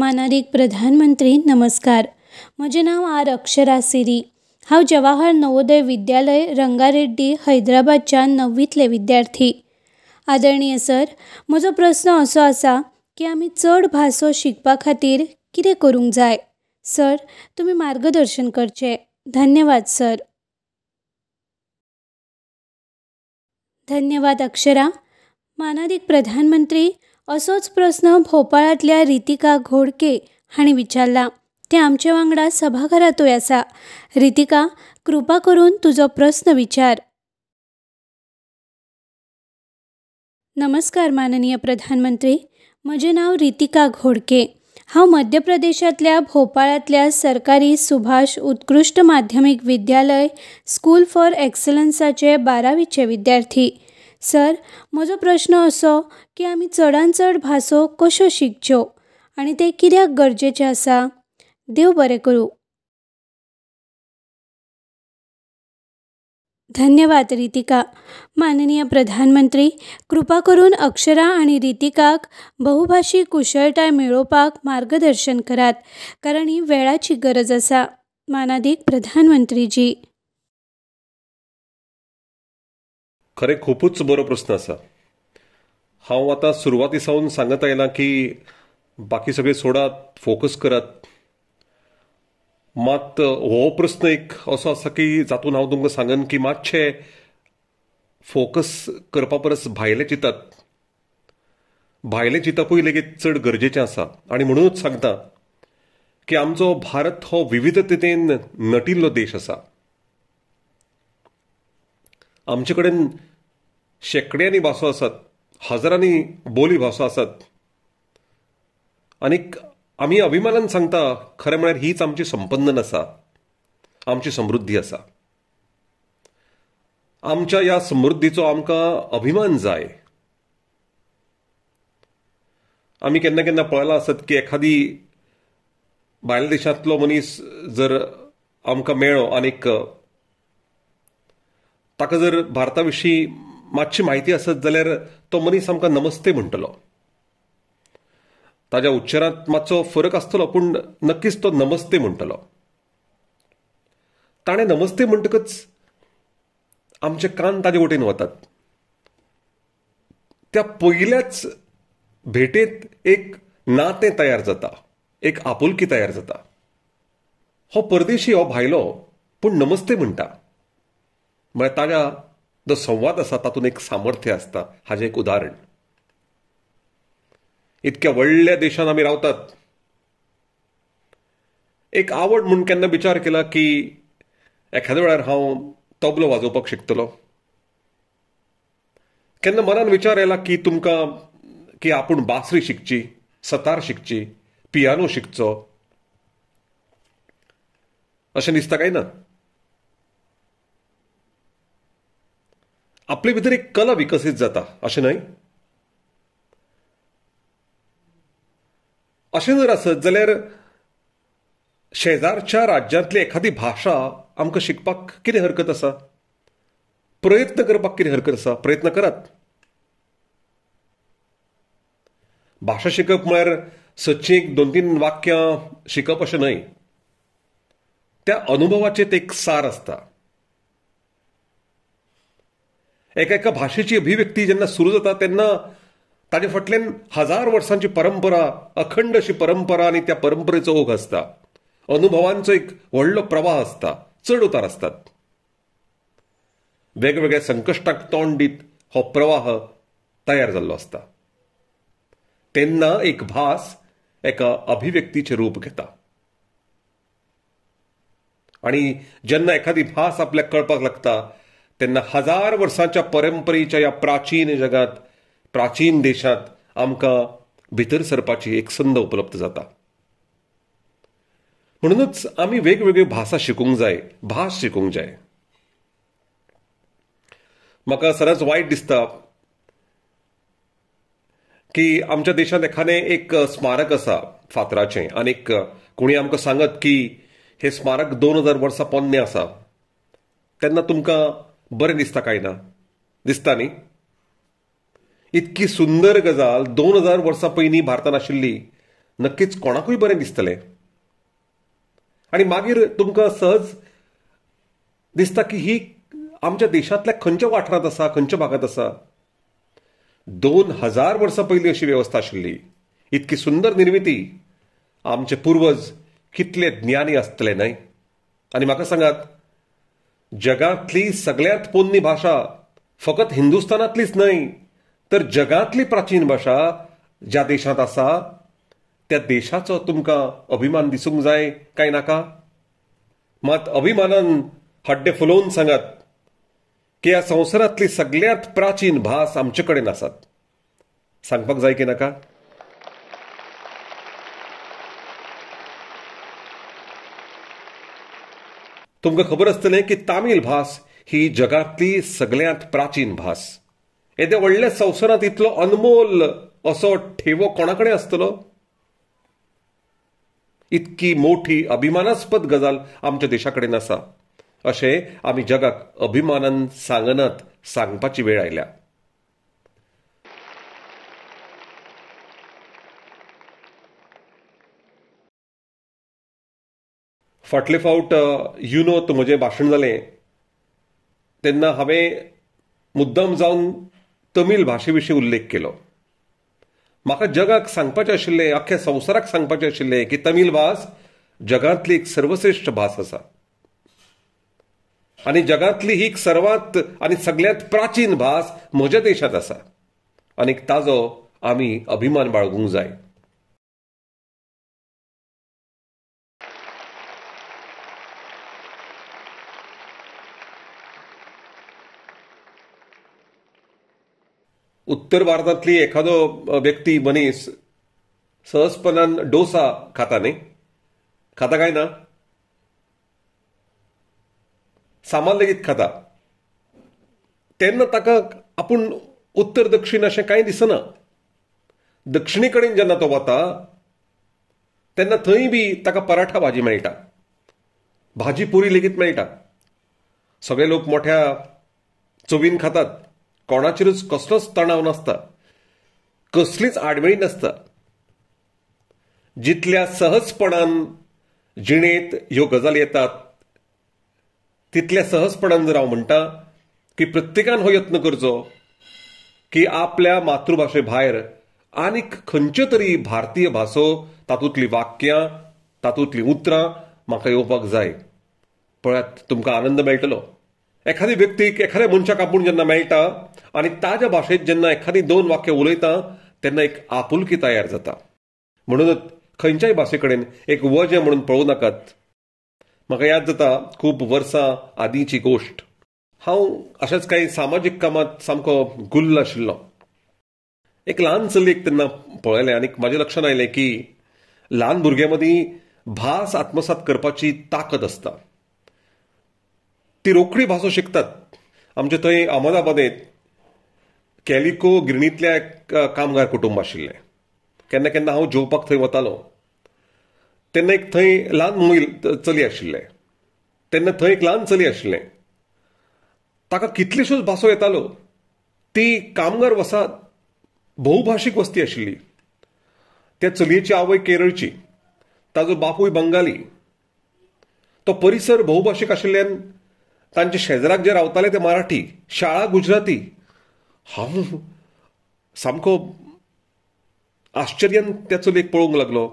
मानारीक प्रधानमंत्री नमस्कार माझे नाव आर अक्षरा सिरी हा जवाहर नवोदय विद्यालय रंगारेड्डी हैदराबादच्या नववीतले विद्यार्थी आदरणीय सर म्हजो प्रस्न असो असा की आम्ही चड भासो शिकपा खातीर कितें करूंक जाय सर तुम्ही मार्गदर्शन करचे धन्यवाद सर धन्यवाद अक्षरा मानारीक प्रधानमंत्री असोच प्रश्न भोपाळातल्या रितिका घोडके हाणी विचारला ते आमच्या वांगडा सभाघरातूय असा रितिका कृपा करून तुझो प्रश्न विचार नमस्कार माननीय प्रधानमंत्री माझे नाव रितिका घोडके हा मध्य प्रदेशातल्या भोपाळातल्या सरकारी सुभाष उत्कृष्ट माध्यमिक विद्यालय स्कूल फॉर एक्सलन्साचे बारावीचे विद्यार्थी सर म्हजो प्रश्न असो की आमी चडांत चड भासो कश्यो शिकच्यो आनी ते कित्याक गरजेचे आसा देव बरें करूं धन्यवाद रितिका माननीय प्रधानमंत्री कृपा करून अक्षरा आनी रितिकाक बहुभाशी कुशळटाय मेळोवपाक मार्गदर्शन करात कारण ही वेळाची गरज आसा मानादीक प्रधानमंत्रीजी खरे खूपच बरं प्रश्न असा हा आता सुरवाती सावन सांगत आयलां की बाकी सगळे सोडात फोकस करत मात हो प्रश्न एक असो असा की जातून हांव तुमकां सांगन की मातशें फोकस करपा परस भायले चितात भायलें चिंतपूय लेगीत चड गरजेचें आसा आनी म्हणूनच सांगता की आमचो भारत हो विविधतेन नटिल्लो देश आसा आमचे कडेन शेकड्यांनी भासो आसात हजारांनी बोली भासो आसात आनीक आमी अभिमानान सांगता खरें म्हळ्यार हीच आमची संपन्न असा आमची समृद्धी आसा आमच्या ह्या समृद्धीचो आमकां अभिमान जाय आमी केन्ना केन्ना पळयलां आसत की एखादी भायल्या देशांतलो मनीस जर आमकां मेळ्ळो आनीक ताका जर विशीं मातशी म्हायती आसत जाल्यार तो मनीस आमकां नमस्ते म्हणटलो ताज्या उच्चारांत मातसो फरक आसतलो पूण नक्कीच तो नमस्ते म्हणटलो ताणें नमस्ते म्हणटकच आमचे कान ताजे वटेन वतात त्या पयल्याच भेटेत एक नातें तयार जाता एक आपुलकी तयार जाता हो परदेशी हो भायलो पूण नमस्ते म्हणटा म्हळ्यार ताज्या जो संवाद असा तातून एक सामर्थ्य आसता हाजें एक उदाहरण इतक्या व्हडल्या देशांत आम्ही रावतात एक आवड म्हणून केन्ना विचार केला की एखाद्या वेळार हांव तबलो वाजोवपाक शिकतलो केन्ना मनान विचार येला की तुमकां की आपूण बासरी शिकची सतार शिकची पियानो शिकचो अशें दिसता काय ना आपले भितर एक कला विकसित जाता असे नाही असे जर असत जाल्यार शेजारच्या राज्यातली एखादी भाषा आमकां शिकपाक कितें हरकत आसा प्रयत्न करपाक कितें हरकत आसा प्रयत्न करात भाशा शिकप म्हळ्यार सचची एक दोन तीन वाक्यां शिकप अशें न्हय त्या ते एक सार आसता एका एका भाषेची अभिव्यक्ती ज्यांना सुरू जातात त्यांना ताजे फाटल्यान हजार वर्सांची परंपरा अखंड अशी परंपरा आणि त्या परंपरेचो ओघ असता अनुभवांचं एक व्हडलो प्रवाह असता चढ उतार असतात वेगवेगळ्या संकश्टाक तोंड दीत हो प्रवाह तयार झालो असता तेन्ना एक भास एका अभिव्यक्तीचे रूप घेता आणि जेन्ना एखादी भास आपल्याक कळपाक लागता तेन्ना हजार वर्सांच्या परंपरेच्या या प्राचीन जगात प्राचीन देशात आमकां भितर सरपाची एक संद उपलब्ध जाता म्हणूनच आम्ही वेगवेगळ्यो भासा शिकूंक जाय भास शिकूंक जाय म्हाका सदांच वायट दिसता की आमच्या देशांत एखादें एक स्मारक आसा फातराचें आनीक कोणी आमकां सांगत की हे स्मारक दोन हजार वर्सां पोन्नें आसा तेन्ना तुमकां बरें दिसता काय ना दिसता नी इतकी सुंदर गजाल दोन हजार वर्सां पयलीं भारतांत आशिल्ली नक्कीच कोणाकूय बरें दिसतलें आनी मागीर तुमकां सहज दिसता की ही आमच्या देशांतल्या खंयच्या वाठारांत आसा खंयच्या भागांत आसा दोन हजार वर्सां पयलीं अशी वेवस्था आशिल्ली इतकी सुंदर निर्मिती आमचे पूर्वज कितले ज्ञानी आसतले न्हय आनी म्हाका सांगात जगातली सगळ्यात पोन्नी भाषा फकत हिंदुस्थानातलीच नाही तर जगातली प्राचीन भाषा ज्या देशात आसा त्या देशाचा तुमका अभिमान दिसूंक जाय काय नाका मात अभिमानान हड्डे फुलोवन सांगत की या संसारातली सगळ्यात प्राचीन भास आमचे कडेन आसात सांगपाक जाय की नाका तुमकां खबर आसतलें की तामील भास ही जगांतली सगळ्यांत प्राचीन भास येद्या व्हडल्या संवसारांत इतलो अनमोल असो ठेवो कडेन आसतलो इतकी मोठी अभिमानास्पद गजाल आमच्या कडेन आसा अशें आमी जगाक अभिमानान सांगनात सांगपाची वेळ आयल्या फाटले uh, फावट युनोत म्हजें भाशण जालें तेन्ना हांवें मुद्दम जावन तमील भाशे विशीं उल्लेख केलो म्हाका जगाक सांगपाचें आशिल्लें अख्ख्या संवसाराक सांगपाचें आशिल्लें की तमील भास जगांतली एक सर्वश्रेश्ठ भास आसा आनी जगांतली ही सर्वात आनी सगळ्यात प्राचीन भास म्हज्या देशांत आसा आनीक ताजो आमी अभिमान बाळगूंक जाय उत्तर भारतातली एखादो व्यक्ती मनीस सहजपणान डोसा खाता न्ही खाता काय ना सामान लेगीत खाता तेन्ना ताका आपण उत्तर दक्षिण असे कांय दिसना दक्षिणे कडेन तो वता तेन्ना थंय बी ताका पराठा भाजी मेळटा भाजी पुरी लेगीत मेळटा सगळे लोक मोठ्या चवीन खातात कोणाचेरच कसलोच तणाव नसता कसलीच आडमेळी नासता जितल्या सहजपणान जिणेत ह्यो गजाली येतात तितल्या सहजपणान जर हांव म्हणटा की प्रत्येकान हो यत्न करचो की आपल्या मातृभाशे भायर आनीक खंयच्यो तरी भारतीय भासो तातूंतलीं वाक्यां तातूंतलीं उतरां म्हाका येवपाक जाय पळयात तुमकां आनंद मेळटलो एखादी व्यक्तीक एखाद्या मनशाक आपूण जेन्ना मेळटा आनी ताज्या भाशेंत जेन्ना एखादी दोन वाक्य उलयता तेन्ना एक आपुलकी तयार जाता म्हणूनच खंयच्याय भाशे कडेन एक वजें म्हणून पळू नाकात म्हाका याद जाता खूब वर्सां आदींची गोश्ट हांव अशेंच कांय सामाजीक कामांत सामको गुल्ल आशिल्लो एक ल्हान चलयेक तेन्ना पळयलें आनी म्हाजें लक्षांत आयलें की ल्हान भुरग्यां मदीं भास आत्मसात करपाची ताकद आसता ती रोखडी भासो शिकतात आमचे थंय अहमदाबादेत कॅलिको गिरणीतल्या एक कामगार कुटुंब आशिल्ले केन्ना केन्ना हांव जेवपाक थंय वतालों तेन्ना एक थंय ल्हान मुईल चली आशिल्ले तेन्ना थंय एक ल्हान चली आशिल्लें ताका कितल्योश्योच भासो येताल्यो ती कामगार वसात भोवभाशीक वस्ती आशिल्ली त्या चलयेची आवय केरळची ताजो बापूय बंगाली तो परिसर भोवभाशीक आशिल्ल्यान त्यांच्या शेजराक जे रावताले ते मराठी शाळा गुजराती हा सामको आश्चर्यान त्या लेख पळोवंक लागलो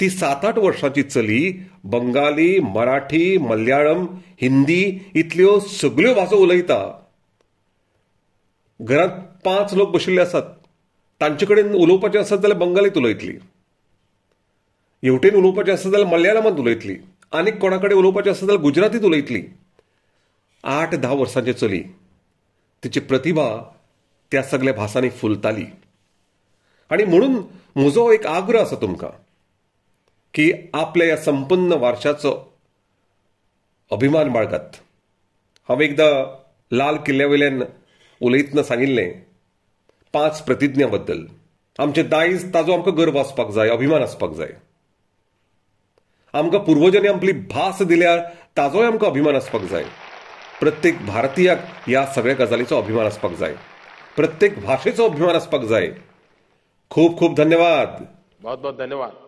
ती सात आठ वर्षांची चली बंगाली मराठी मल्याळम हिंदी इतल्यो सगळ्यो भासो उलयता घरांत पांच लोक बशिल्ले आसात तांचे कडेन उलोवपाचें आसत जाल्यार बंगालीत उलयतली हेवटेन उलोवपाचें आसत जाल्यार मल्याळमात उलयतली आनीक कोणा कडेन उलोवपाचें जाल्यार गुजरातीत उलयतली आठ दहा वर्षांचे चली तिची प्रतिभा त्या सगळ्या भासांनी फुलताली आणि म्हणून मुजो एक आग्रह असा तुमका की आपल्या या संपन्न वारशाचो अभिमान बाळगात हांव एकदा लाल किल्ल्या वयल्यान उलयतना सांगिल्लें पांच प्रतिज्ञा बद्दल आमचें दायज ताजो आमकां गर्व आसपाक जाय अभिमान आसपाक जाय आमकां पुर्वजांनी आपली भास दिल्यार ताजोय आमकां अभिमान आसपाक जाय प्रत्येक भारतीयाक या सगळ्या गजालीचो अभिमान आसपाक जाय प्रत्येक भाषेचा अभिमान आसपाक जाय खूप खूप धन्यवाद बहुत बहुत धन्यवाद